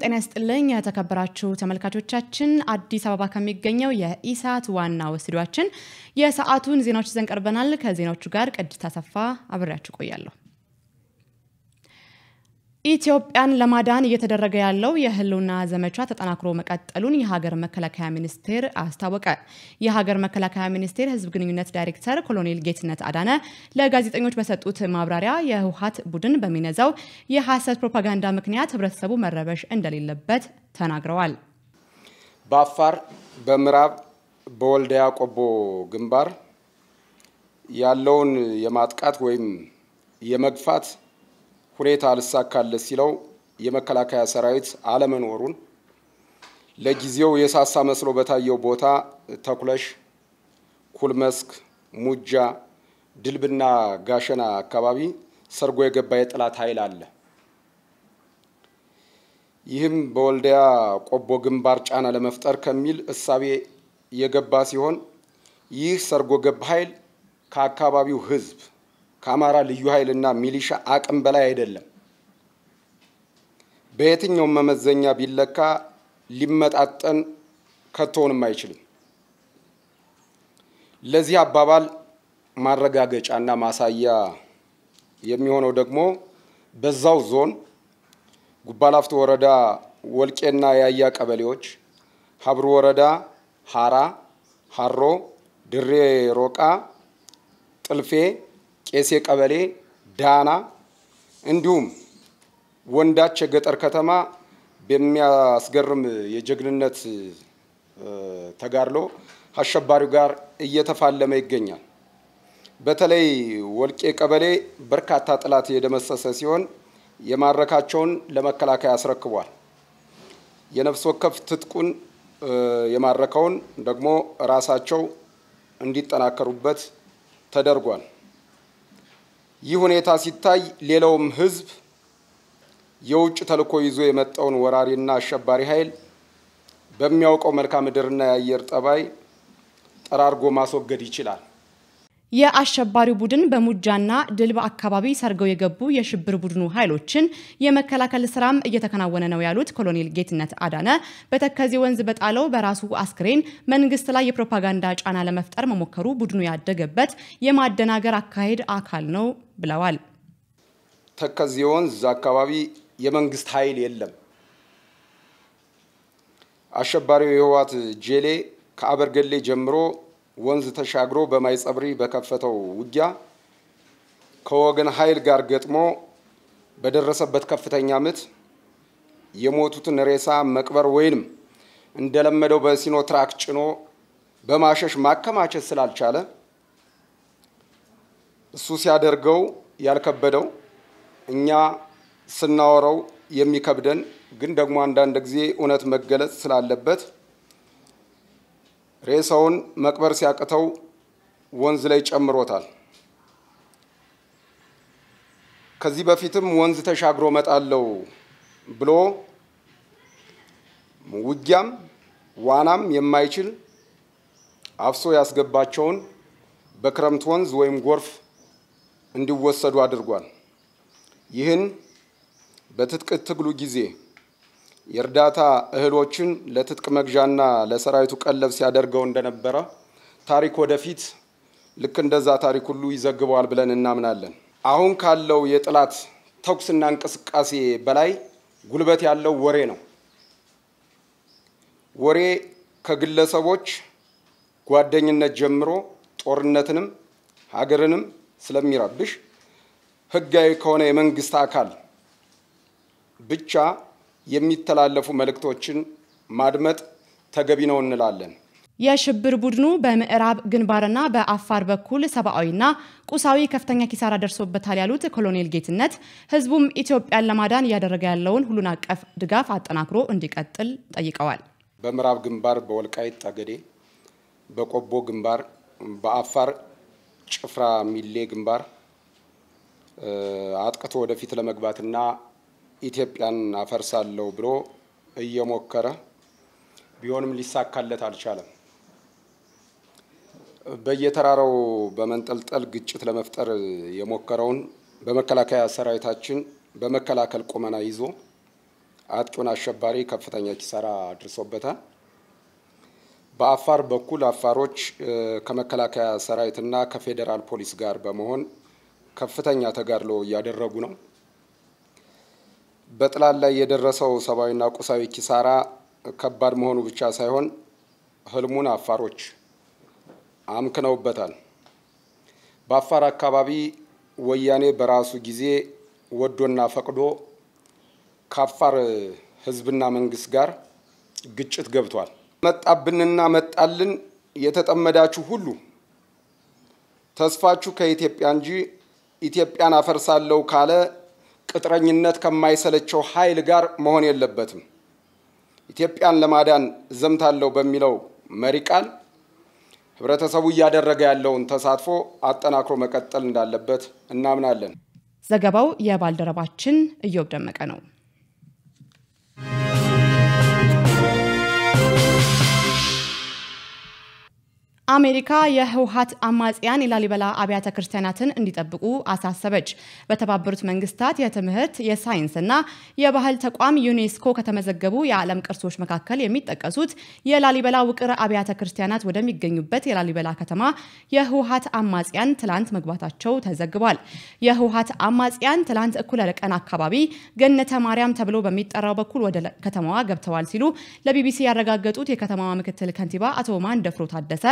ሰላም ጤና ይስጥልኝ የተከበራችሁ ተመልካቾቻችን፣ አዲስ አበባ ከሚገኘው የኢሳት ዋና ስቱዲዮአችን የሰዓቱን ዜናዎች ይዘን ቀርበናል። ከዜናዎቹ ጋር ቅድስት አሰፋ አብሬያችሁ ቆያለሁ። ኢትዮጵያን ለማዳን እየተደረገ ያለው የህልውና ዘመቻ ተጠናክሮ መቀጠሉን የሀገር መከላከያ ሚኒስቴር አስታወቀ። የሀገር መከላከያ ሚኒስቴር ህዝብ ግንኙነት ዳይሬክተር ኮሎኔል ጌትነት አዳነ ለጋዜጠኞች በሰጡት ማብራሪያ የህወሀት ቡድን በሚነዛው የሐሰት ፕሮፓጋንዳ ምክንያት ህብረተሰቡ መረበሽ እንደሌለበት ተናግረዋል። በአፋር በምዕራብ በወልዲያ ቆቦ ግንባር ያለውን የማጥቃት ወይም የመግፋት ሁኔታ አልሳካለት ሲለው የመከላከያ ሰራዊት አለመኖሩን ለጊዜው የሳሳ መስሎ በታየው ቦታ ተኩለሽ፣ ኩልመስክ፣ ሙጃ፣ ድልብና ጋሸና አካባቢ ሰርጎ የገባ የጠላት ኃይል አለ። ይህም በወልዲያ ቆቦ ግንባር ጫና ለመፍጠር ከሚል እሳቤ የገባ ሲሆን ይህ ሰርጎ ገብ ኃይል ከአካባቢው ህዝብ። ከአማራ ልዩ ኃይልና ሚሊሻ አቅም በላይ አይደለም። በየትኛውም መመዘኛ ቢለካ ሊመጣጠን ከቶውንም አይችልም። ለዚህ አባባል ማረጋገጫና ማሳያ የሚሆነው ደግሞ በዛው ዞን ጉባላፍቶ ወረዳ ወልቄና ያያ ቀበሌዎች፣ ሀብሩ ወረዳ ሀራ፣ ሀሮ፣ ድሬ ሮቃ፣ ጥልፌ ቄሴ ቀበሌ ዳና፣ እንዲሁም ወንዳች የገጠር ከተማ በሚያስገርም የጀግንነት ተጋድሎ አሸባሪው ጋር እየተፋለመ ይገኛል። በተለይ ወልቄ ቀበሌ በርካታ ጠላት የደመሰሰ ሲሆን የማረካቸውን ለመከላከያ አስረክቧል። የነፍስ ወከፍ ትጥቁን የማረከውን ደግሞ ራሳቸው እንዲጠናከሩበት ተደርጓል። ይህ ሁኔታ ሲታይ ሌላውም ህዝብ የውጭ ተልኮ ይዞ የመጣውን ወራሪና አሸባሪ ኃይል በሚያውቀው መልክዓ ምድርና የአየር ጠባይ ጠራርጎ ማስወገድ ይችላል። የአሸባሪው ቡድን በሙጃና ድልብ አካባቢ ሰርገው የገቡ የሽብር ቡድኑ ኃይሎችን የመከላከል ስራም እየተከናወነ ነው ያሉት ኮሎኔል ጌትነት አዳነ በተከዜ ወንዝ በጣለው በራሱ አስክሬን መንግስት ላይ የፕሮፓጋንዳ ጫና ለመፍጠር መሞከሩ ቡድኑ ያደገበት የማደናገር አካሄድ አካል ነው ብለዋል። ተከዜ ወንዝ አካባቢ የመንግስት ኃይል የለም። አሸባሪው የህወሓት ጄሌ ከአበርገሌ ጀምሮ ወንዝ ተሻግሮ በማይጸብሪ በከፈተው ውጊያ ከወገን ኃይል ጋር ገጥሞ በደረሰበት ከፍተኛ ምት የሞቱትን ሬሳ መቅበር ወይንም እንደለመደው በሲኖትራክ ጭኖ በማሸሽ ማከማቸት ስላልቻለ እሱ ሲያደርገው ያልከበደው እኛ ስናወራው የሚከብደን ግን ደግሞ አንዳንድ ጊዜ እውነት መገለጽ ስላለበት ሬሳውን መቅበር ሲያቅተው ወንዝ ላይ ጨምሮታል። ከዚህ በፊትም ወንዝ ተሻግሮ መጣለው ብሎ ውጊያም ዋናም የማይችል አፍሶ ያስገባቸውን በክረምት ወንዝ ወይም ጎርፍ እንዲወሰዱ አድርጓል። ይህን በትጥቅ ትግሉ ጊዜ የእርዳታ እህሎችን ለትጥቅ መግዣና ለሰራዊቱ ቀለብ ሲያደርገው እንደነበረ ታሪክ ወደፊት ልክ እንደዛ ታሪክ ሁሉ ይዘግበዋል ብለን እናምናለን። አሁን ካለው የጠላት ተኩስና እንቅስቃሴ በላይ ጉልበት ያለው ወሬ ነው። ወሬ ከግለሰቦች ጓደኝነት ጀምሮ ጦርነትንም ሀገርንም ስለሚረብሽ ህጋዊ ከሆነ የመንግስት አካል ብቻ የሚተላለፉ መልእክቶችን ማድመጥ ተገቢ ነው እንላለን። የሽብር ቡድኑ በምዕራብ ግንባርና በአፋር በኩል ሰብአዊና ቁሳዊ ከፍተኛ ኪሳራ ደርሶበታል ያሉት ኮሎኔል ጌትነት ህዝቡም ኢትዮጵያን ለማዳን እያደረገ ያለውን ሁሉን አቀፍ ድጋፍ አጠናክሮ እንዲቀጥል ጠይቀዋል። በምዕራብ ግንባር በወልቃይት ጠገዴ፣ በቆቦ ግንባር፣ በአፋር ጭፍራ ሚሌ ግንባር አጥቅቶ ወደፊት ለመግባትና ኢትዮጵያን አፈርሳለሁ ብሎ እየሞከረ ቢሆንም ሊሳካለት አልቻለም። በየተራራው በመንጠልጠል ግጭት ለመፍጠር የሞከረውን በመከላከያ ሰራዊታችን በመከላከል ቁመና ይዞ አጥቂውን አሸባሪ ከፍተኛ ኪሳራ አድርሶበታል። በአፋር በኩል አፋሮች ከመከላከያ ሰራዊትና ከፌዴራል ፖሊስ ጋር በመሆን ከፍተኛ ተጋድሎ እያደረጉ ነው። በጥላት ላይ የደረሰው ሰብአዊና ቁሳዊ ኪሳራ ከባድ መሆኑ ብቻ ሳይሆን ህልሙን አፋሮች አምክነውበታል። በአፋር አካባቢ ወያኔ በራሱ ጊዜ ወዶና ፈቅዶ ከአፋር ህዝብና መንግስት ጋር ግጭት ገብቷል። መጣብንና መጣልን የተጠመዳችሁ ሁሉ ተስፋችሁ ከኢትዮጵያ እንጂ ኢትዮጵያን አፈርሳለሁ ካለ ቅጥረኝነት ከማይሰለቸው ኃይል ጋር መሆን የለበትም። ኢትዮጵያን ለማዳን ዘምታለሁ በሚለው መሪ ቃል ህብረተሰቡ እያደረገ ያለውን ተሳትፎ አጠናክሮ መቀጠል እንዳለበት እናምናለን። ዘገባው የባልደረባችን እዮብ ደመቀ ነው። አሜሪካ የህውሀት አማጽያን የላሊበላ አብያተ ክርስቲያናትን እንዲጠብቁ አሳሰበች። በተባበሩት መንግስታት የትምህርት የሳይንስና የባህል ተቋም ዩኔስኮ ከተመዘገቡ የዓለም ቅርሶች መካከል የሚጠቀሱት የላሊበላ ውቅር አብያተ ክርስቲያናት ወደሚገኙበት የላሊበላ ከተማ የህውሀት አማጽያን ትላንት መግባታቸው ተዘግቧል። የህውሀት አማጽያን ትላንት እኩለ ቀን አካባቢ ገነተ ማርያም ተብሎ በሚጠራው በኩል ወደ ከተማዋ ገብተዋል ሲሉ ለቢቢሲ ያረጋገጡት የከተማዋ ምክትል ከንቲባ አቶ ደፍሮ ታደሰ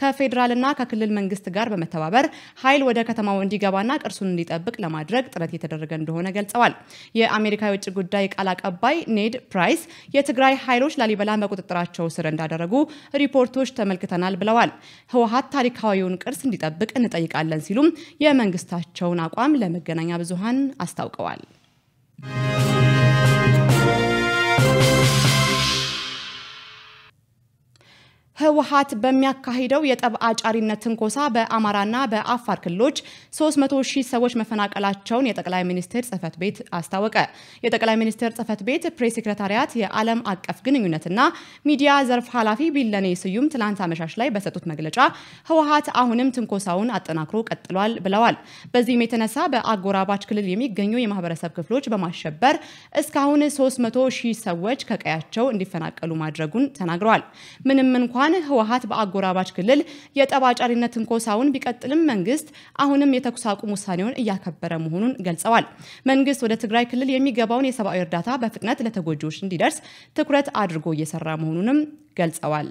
ከፌዴራልና ከክልል መንግስት ጋር በመተባበር ኃይል ወደ ከተማው እንዲገባና ቅርሱን እንዲጠብቅ ለማድረግ ጥረት የተደረገ እንደሆነ ገልጸዋል። የአሜሪካ የውጭ ጉዳይ ቃል አቀባይ ኔድ ፕራይስ የትግራይ ኃይሎች ላሊበላን በቁጥጥራቸው ስር እንዳደረጉ ሪፖርቶች ተመልክተናል ብለዋል። ህወሀት ታሪካዊውን ቅርስ እንዲጠብቅ እንጠይቃለን ሲሉም የመንግስታቸውን አቋም ለመገናኛ ብዙሃን አስታውቀዋል። ህወሓት በሚያካሂደው የጠብ አጫሪነት ትንኮሳ በአማራና በአፋር ክልሎች 300 ሺህ ሰዎች መፈናቀላቸውን የጠቅላይ ሚኒስትር ጽህፈት ቤት አስታወቀ። የጠቅላይ ሚኒስትር ጽህፈት ቤት ፕሬስ ሴክረታሪያት የዓለም አቀፍ ግንኙነትና ሚዲያ ዘርፍ ኃላፊ ቢለኔ ስዩም ትላንት አመሻሽ ላይ በሰጡት መግለጫ ህወሀት አሁንም ትንኮሳውን አጠናክሮ ቀጥሏል ብለዋል። በዚህም የተነሳ በአጎራባች ክልል የሚገኙ የማህበረሰብ ክፍሎች በማሸበር እስካሁን 300 ሺህ ሰዎች ከቀያቸው እንዲፈናቀሉ ማድረጉን ተናግረዋል። ምንም እንኳን ህወሀት በአጎራባች ክልል የጠባጫሪነት ትንኮሳውን ቢቀጥልም መንግስት አሁንም የተኩስ አቁም ውሳኔውን እያከበረ መሆኑን ገልጸዋል። መንግስት ወደ ትግራይ ክልል የሚገባውን የሰብአዊ እርዳታ በፍጥነት ለተጎጂዎች እንዲደርስ ትኩረት አድርጎ እየሰራ መሆኑንም ገልጸዋል።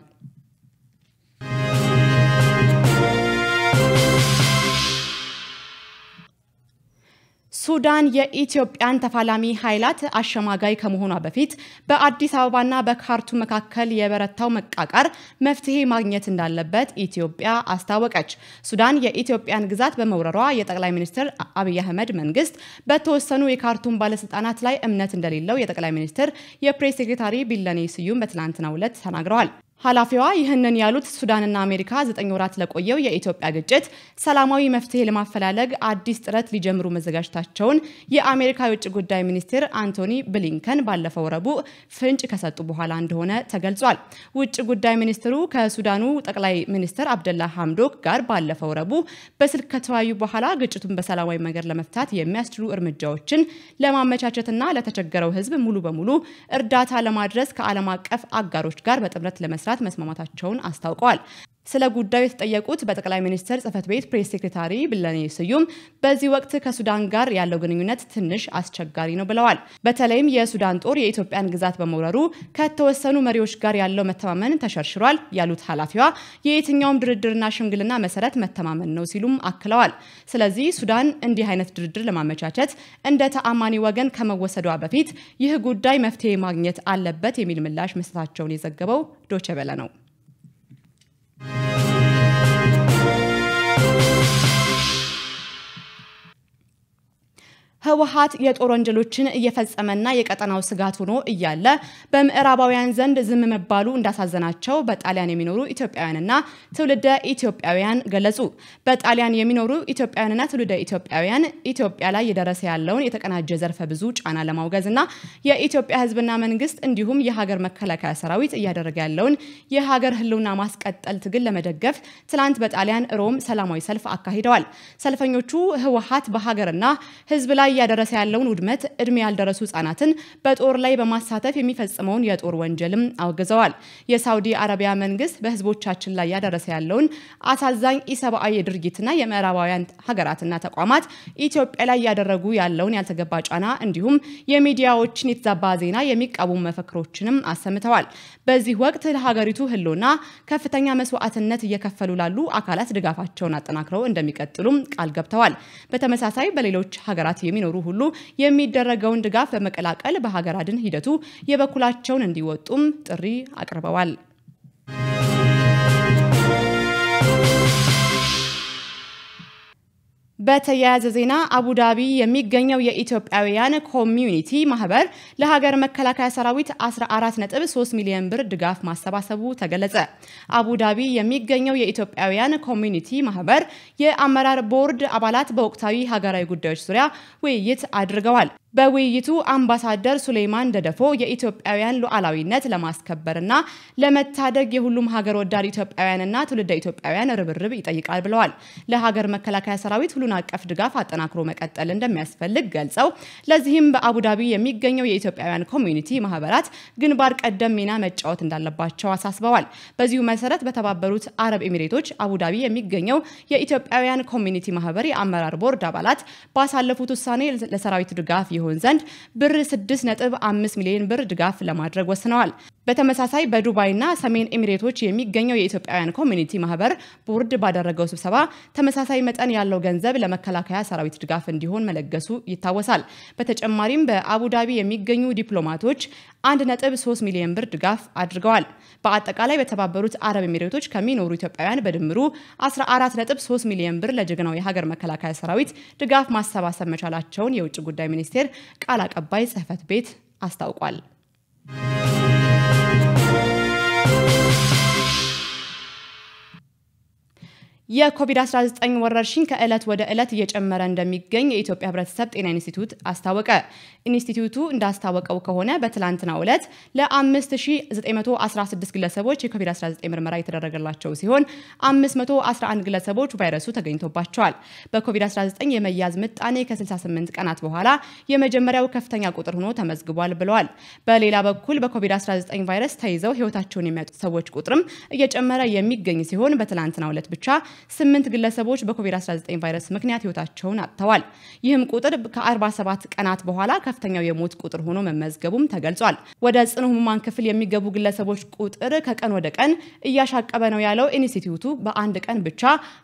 ሱዳን የኢትዮጵያን ተፋላሚ ኃይላት አሸማጋይ ከመሆኗ በፊት በአዲስ አበባና በካርቱም መካከል የበረታው መቃቃር መፍትሄ ማግኘት እንዳለበት ኢትዮጵያ አስታወቀች። ሱዳን የኢትዮጵያን ግዛት በመውረሯ የጠቅላይ ሚኒስትር አብይ አህመድ መንግስት በተወሰኑ የካርቱም ባለስልጣናት ላይ እምነት እንደሌለው የጠቅላይ ሚኒስትር የፕሬስ ሴክሬታሪ ቢለኔ ስዩም በትናንትናው ዕለት ተናግረዋል። ኃላፊዋ ይህንን ያሉት ሱዳንና አሜሪካ ዘጠኝ ወራት ለቆየው የኢትዮጵያ ግጭት ሰላማዊ መፍትሄ ለማፈላለግ አዲስ ጥረት ሊጀምሩ መዘጋጀታቸውን የአሜሪካ የውጭ ጉዳይ ሚኒስትር አንቶኒ ብሊንከን ባለፈው ረቡዕ ፍንጭ ከሰጡ በኋላ እንደሆነ ተገልጿል። ውጭ ጉዳይ ሚኒስትሩ ከሱዳኑ ጠቅላይ ሚኒስትር አብደላ ሐምዶክ ጋር ባለፈው ረቡዕ በስልክ ከተወያዩ በኋላ ግጭቱን በሰላማዊ መንገድ ለመፍታት የሚያስችሉ እርምጃዎችን ለማመቻቸትና ለተቸገረው ሕዝብ ሙሉ በሙሉ እርዳታ ለማድረስ ከዓለም አቀፍ አጋሮች ጋር በጥምረት ለመስ ለመስራት መስማማታቸውን አስታውቀዋል። ስለ ጉዳዩ የተጠየቁት በጠቅላይ ሚኒስትር ጽህፈት ቤት ፕሬስ ሴክሬታሪ ብለኔ ስዩም በዚህ ወቅት ከሱዳን ጋር ያለው ግንኙነት ትንሽ አስቸጋሪ ነው ብለዋል። በተለይም የሱዳን ጦር የኢትዮጵያን ግዛት በመውረሩ ከተወሰኑ መሪዎች ጋር ያለው መተማመን ተሸርሽሯል ያሉት ኃላፊዋ የየትኛውም ድርድርና ሽምግልና መሰረት መተማመን ነው ሲሉም አክለዋል። ስለዚህ ሱዳን እንዲህ አይነት ድርድር ለማመቻቸት እንደ ተአማኒ ወገን ከመወሰዷ በፊት ይህ ጉዳይ መፍትሄ ማግኘት አለበት የሚል ምላሽ መስጠታቸውን የዘገበው ዶቸበለ ነው። ህወሀት የጦር ወንጀሎችን እየፈጸመና የቀጠናው ስጋት ሆኖ እያለ በምዕራባውያን ዘንድ ዝም መባሉ እንዳሳዘናቸው በጣሊያን የሚኖሩ ኢትዮጵያውያንና ትውልደ ኢትዮጵያውያን ገለጹ። በጣሊያን የሚኖሩ ኢትዮጵያውያንና ትውልደ ኢትዮጵያውያን ኢትዮጵያ ላይ እየደረሰ ያለውን የተቀናጀ ዘርፈ ብዙ ጫና ለማውገዝና የኢትዮጵያ ህዝብና መንግስት እንዲሁም የሀገር መከላከያ ሰራዊት እያደረገ ያለውን የሀገር ህልውና ማስቀጠል ትግል ለመደገፍ ትላንት በጣሊያን ሮም ሰላማዊ ሰልፍ አካሂደዋል። ሰልፈኞቹ ህወሀት በሀገርና ህዝብ ላይ እያደረሰ ያለውን ውድመት፣ እድሜ ያልደረሱ ህጻናትን በጦር ላይ በማሳተፍ የሚፈጽመውን የጦር ወንጀልም አውግዘዋል። የሳውዲ አረቢያ መንግስት በህዝቦቻችን ላይ ያደረሰ ያለውን አሳዛኝ ኢሰብአዊ ድርጊትና የምዕራባውያን ሀገራትና ተቋማት ኢትዮጵያ ላይ እያደረጉ ያለውን ያልተገባ ጫና እንዲሁም የሚዲያዎችን የተዛባ ዜና የሚቃወሙ መፈክሮችንም አሰምተዋል። በዚህ ወቅት ለሀገሪቱ ህልውና ከፍተኛ መስዋዕትነት እየከፈሉ ላሉ አካላት ድጋፋቸውን አጠናክረው እንደሚቀጥሉም ቃል ገብተዋል። በተመሳሳይ በሌሎች ሀገራት የሚኖሩ ሁሉ የሚደረገውን ድጋፍ በመቀላቀል በሀገር አድን ሂደቱ የበኩላቸውን እንዲወጡም ጥሪ አቅርበዋል። በተያያዘ ዜና አቡዳቢ የሚገኘው የኢትዮጵያውያን ኮሚዩኒቲ ማህበር ለሀገር መከላከያ ሰራዊት 14.3 ሚሊዮን ብር ድጋፍ ማሰባሰቡ ተገለጸ። አቡዳቢ የሚገኘው የኢትዮጵያውያን ኮሚዩኒቲ ማህበር የአመራር ቦርድ አባላት በወቅታዊ ሀገራዊ ጉዳዮች ዙሪያ ውይይት አድርገዋል። በውይይቱ አምባሳደር ሱሌይማን ደደፎ የኢትዮጵያውያን ሉዓላዊነት ለማስከበርና ለመታደግ የሁሉም ሀገር ወዳድ ኢትዮጵያውያንና ትውልደ ኢትዮጵያውያን ርብርብ ይጠይቃል ብለዋል። ለሀገር መከላከያ ሰራዊት ሁሉን አቀፍ ድጋፍ አጠናክሮ መቀጠል እንደሚያስፈልግ ገልጸው ለዚህም በአቡዳቢ የሚገኘው የኢትዮጵያውያን ኮሚዩኒቲ ማህበራት ግንባር ቀደም ሚና መጫወት እንዳለባቸው አሳስበዋል። በዚሁ መሰረት በተባበሩት አረብ ኤሚሬቶች አቡዳቢ የሚገኘው የኢትዮጵያውያን ኮሚዩኒቲ ማህበር የአመራር ቦርድ አባላት ባሳለፉት ውሳኔ ለሰራዊት ድጋፍ ይሆ ይሆን ዘንድ ብር 6.5 ሚሊዮን ብር ድጋፍ ለማድረግ ወስነዋል። በተመሳሳይ በዱባይና ሰሜን ኤሚሬቶች የሚገኘው የኢትዮጵያውያን ኮሚኒቲ ማህበር ቦርድ ባደረገው ስብሰባ ተመሳሳይ መጠን ያለው ገንዘብ ለመከላከያ ሰራዊት ድጋፍ እንዲሆን መለገሱ ይታወሳል። በተጨማሪም በአቡዳቢ የሚገኙ ዲፕሎማቶች 1.3 ሚሊዮን ብር ድጋፍ አድርገዋል። በአጠቃላይ በተባበሩት አረብ ኤሚሬቶች ከሚኖሩ ኢትዮጵያውያን በድምሩ 14.3 ሚሊዮን ብር ለጀግናው የሀገር መከላከያ ሰራዊት ድጋፍ ማሰባሰብ መቻላቸውን የውጭ ጉዳይ ሚኒስቴር ቃል አቀባይ ጽህፈት ቤት አስታውቋል። የኮቪድ-19 ወረርሽኝ ከዕለት ወደ ዕለት እየጨመረ እንደሚገኝ የኢትዮጵያ ሕብረተሰብ ጤና ኢንስቲትዩት አስታወቀ። ኢንስቲትዩቱ እንዳስታወቀው ከሆነ በትላንትናው ዕለት ለ5916 ግለሰቦች የኮቪድ-19 ምርመራ የተደረገላቸው ሲሆን 511 ግለሰቦች ቫይረሱ ተገኝቶባቸዋል። በኮቪድ-19 የመያዝ ምጣኔ ከ68 ቀናት በኋላ የመጀመሪያው ከፍተኛ ቁጥር ሆኖ ተመዝግቧል ብለዋል። በሌላ በኩል በኮቪድ-19 ቫይረስ ተይዘው ሕይወታቸውን የሚያጡ ሰዎች ቁጥርም እየጨመረ የሚገኝ ሲሆን በትላንትናው ዕለት ብቻ ስምንት ግለሰቦች በኮቪድ-19 ቫይረስ ምክንያት ህይወታቸውን አጥተዋል። ይህም ቁጥር ከ47 ቀናት በኋላ ከፍተኛው የሞት ቁጥር ሆኖ መመዝገቡም ተገልጿል። ወደ ጽኑ ህሙማን ክፍል የሚገቡ ግለሰቦች ቁጥር ከቀን ወደ ቀን እያሻቀበ ነው ያለው ኢንስቲትዩቱ በአንድ ቀን ብቻ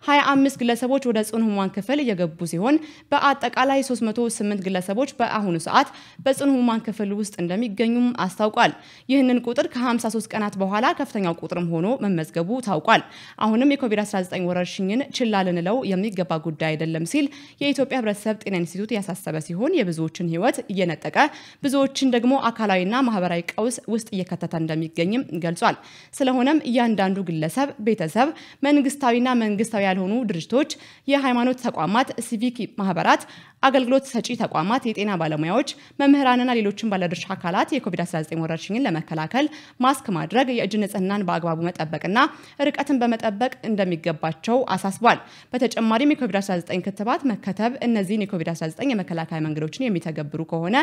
25 ግለሰቦች ወደ ጽኑ ህሙማን ክፍል እየገቡ ሲሆን በአጠቃላይ 308 ግለሰቦች በአሁኑ ሰዓት በጽኑ ህሙማን ክፍል ውስጥ እንደሚገኙም አስታውቋል። ይህንን ቁጥር ከ53 ቀናት በኋላ ከፍተኛው ቁጥርም ሆኖ መመዝገቡ ታውቋል። አሁንም የኮቪድ-19 ወረ ወረርሽኝን ችላ ልንለው የሚገባ ጉዳይ አይደለም ሲል የኢትዮጵያ ህብረተሰብ ጤና ኢንስቲትዩት ያሳሰበ ሲሆን የብዙዎችን ህይወት እየነጠቀ ብዙዎችን ደግሞ አካላዊና ማህበራዊ ቀውስ ውስጥ እየከተተ እንደሚገኝም ገልጿል። ስለሆነም እያንዳንዱ ግለሰብ፣ ቤተሰብ፣ መንግስታዊና መንግስታዊ ያልሆኑ ድርጅቶች፣ የሃይማኖት ተቋማት፣ ሲቪክ ማህበራት አገልግሎት ሰጪ ተቋማት፣ የጤና ባለሙያዎች፣ መምህራንና ሌሎችን ባለድርሻ አካላት የኮቪድ-19 ወረርሽኝን ለመከላከል ማስክ ማድረግ፣ የእጅ ንጽህናን በአግባቡ መጠበቅና ርቀትን በመጠበቅ እንደሚገባቸው አሳስቧል። በተጨማሪም የኮቪድ-19 ክትባት መከተብ እነዚህን የኮቪድ-19 የመከላከያ መንገዶችን የሚተገብሩ ከሆነ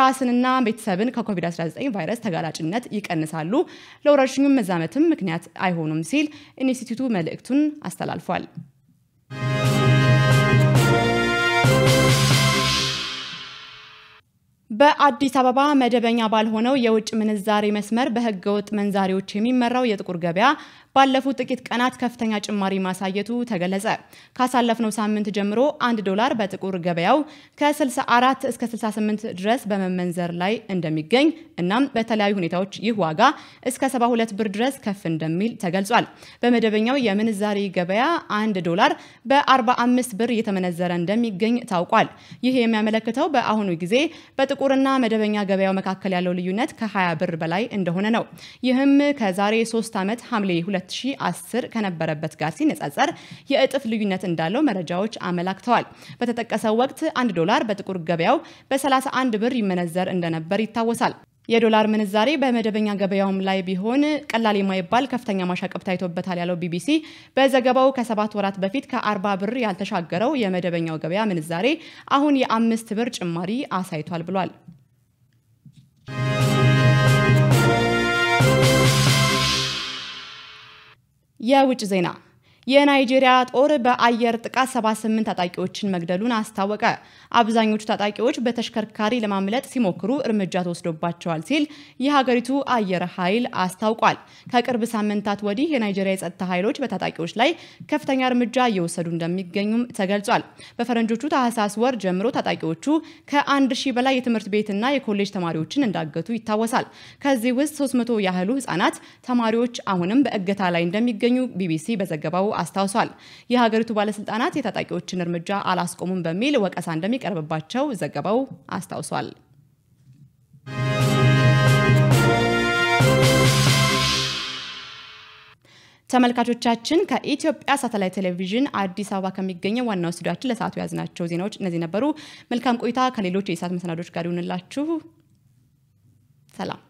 ራስንና ቤተሰብን ከኮቪድ-19 ቫይረስ ተጋላጭነት ይቀንሳሉ፣ ለወረርሽኙ መዛመትም ምክንያት አይሆኑም ሲል ኢንስቲትዩቱ መልእክቱን አስተላልፏል። በአዲስ አበባ መደበኛ ባልሆነው የውጭ ምንዛሬ መስመር በህገወጥ መንዛሪዎች የሚመራው የጥቁር ገበያ ባለፉት ጥቂት ቀናት ከፍተኛ ጭማሪ ማሳየቱ ተገለጸ። ካሳለፍነው ሳምንት ጀምሮ አንድ ዶላር በጥቁር ገበያው ከ64 እስከ 68 ድረስ በመመንዘር ላይ እንደሚገኝ እናም በተለያዩ ሁኔታዎች ይህ ዋጋ እስከ 72 ብር ድረስ ከፍ እንደሚል ተገልጿል። በመደበኛው የምንዛሪ ገበያ አንድ ዶላር በ45 ብር እየተመነዘረ እንደሚገኝ ታውቋል። ይህ የሚያመለክተው በአሁኑ ጊዜ በጥቁርና መደበኛ ገበያው መካከል ያለው ልዩነት ከ20 ብር በላይ እንደሆነ ነው። ይህም ከዛሬ 3 ዓመት ሐምሌ 2 2010 ከነበረበት ጋር ሲነጻጸር የእጥፍ ልዩነት እንዳለው መረጃዎች አመላክተዋል። በተጠቀሰው ወቅት 1 ዶላር በጥቁር ገበያው በ31 ብር ይመነዘር እንደነበር ይታወሳል። የዶላር ምንዛሬ በመደበኛ ገበያውም ላይ ቢሆን ቀላል የማይባል ከፍተኛ ማሻቀብ ታይቶበታል ያለው ቢቢሲ በዘገባው ከሰባት ወራት በፊት ከ40 ብር ያልተሻገረው የመደበኛው ገበያ ምንዛሬ አሁን የአምስት ብር ጭማሪ አሳይቷል ብሏል። Yeah, which is enough. የናይጄሪያ ጦር በአየር ጥቃት 78 ታጣቂዎችን መግደሉን አስታወቀ። አብዛኞቹ ታጣቂዎች በተሽከርካሪ ለማምለጥ ሲሞክሩ እርምጃ ተወስዶባቸዋል ሲል የሀገሪቱ አየር ኃይል አስታውቋል። ከቅርብ ሳምንታት ወዲህ የናይጄሪያ የጸጥታ ኃይሎች በታጣቂዎች ላይ ከፍተኛ እርምጃ እየወሰዱ እንደሚገኙም ተገልጿል። በፈረንጆቹ ታህሳስ ወር ጀምሮ ታጣቂዎቹ ከአንድ ሺህ በላይ የትምህርት ቤትና የኮሌጅ ተማሪዎችን እንዳገቱ ይታወሳል። ከዚህ ውስጥ 300 ያህሉ ህጻናት ተማሪዎች አሁንም በእገታ ላይ እንደሚገኙ ቢቢሲ በዘገባው አስታውሷል። የሀገሪቱ ባለስልጣናት የታጣቂዎችን እርምጃ አላስቆሙም በሚል ወቀሳ እንደሚቀርብባቸው ዘገባው አስታውሷል። ተመልካቾቻችን ከኢትዮጵያ ሳተላይት ቴሌቪዥን አዲስ አበባ ከሚገኘው ዋናው ስቱዲያችን ለሰዓቱ የያዝናቸው ዜናዎች እነዚህ ነበሩ። መልካም ቆይታ ከሌሎች የኢሳት መሰናዶች ጋር ይሆንላችሁ። ሰላም።